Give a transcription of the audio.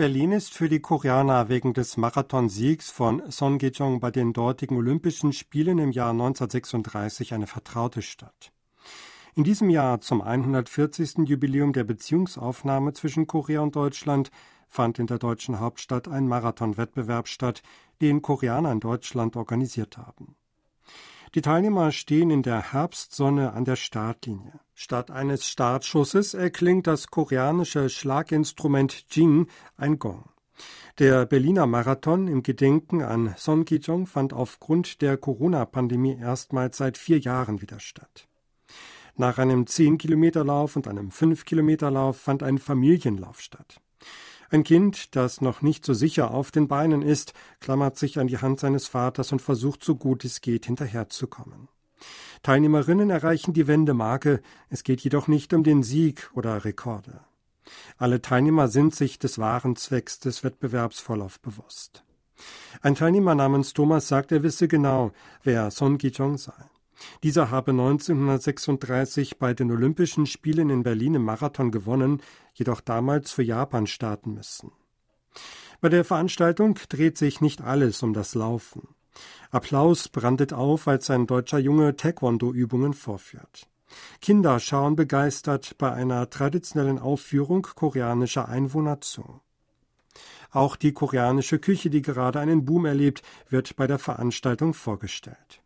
Berlin ist für die Koreaner wegen des Marathonsiegs von Son Gejong bei den dortigen Olympischen Spielen im Jahr 1936 eine vertraute Stadt. In diesem Jahr zum 140. Jubiläum der Beziehungsaufnahme zwischen Korea und Deutschland fand in der deutschen Hauptstadt ein Marathonwettbewerb statt, den Koreaner in Deutschland organisiert haben. Die Teilnehmer stehen in der Herbstsonne an der Startlinie. Statt eines Startschusses erklingt das koreanische Schlaginstrument Jing ein Gong. Der Berliner Marathon im Gedenken an Son Ki-jong fand aufgrund der Corona-Pandemie erstmals seit vier Jahren wieder statt. Nach einem 10-Kilometer-Lauf und einem 5-Kilometer-Lauf fand ein Familienlauf statt. Ein Kind, das noch nicht so sicher auf den Beinen ist, klammert sich an die Hand seines Vaters und versucht so gut es geht hinterherzukommen. Teilnehmerinnen erreichen die Wendemarke, es geht jedoch nicht um den Sieg oder Rekorde. Alle Teilnehmer sind sich des wahren Zwecks des Wettbewerbs Wettbewerbsvorlauf bewusst. Ein Teilnehmer namens Thomas sagt, er wisse genau, wer Son ki sei. Dieser habe 1936 bei den Olympischen Spielen in Berlin im Marathon gewonnen, jedoch damals für Japan starten müssen. Bei der Veranstaltung dreht sich nicht alles um das Laufen. Applaus brandet auf, als ein deutscher Junge Taekwondo-Übungen vorführt. Kinder schauen begeistert bei einer traditionellen Aufführung koreanischer Einwohner zu. Auch die koreanische Küche, die gerade einen Boom erlebt, wird bei der Veranstaltung vorgestellt.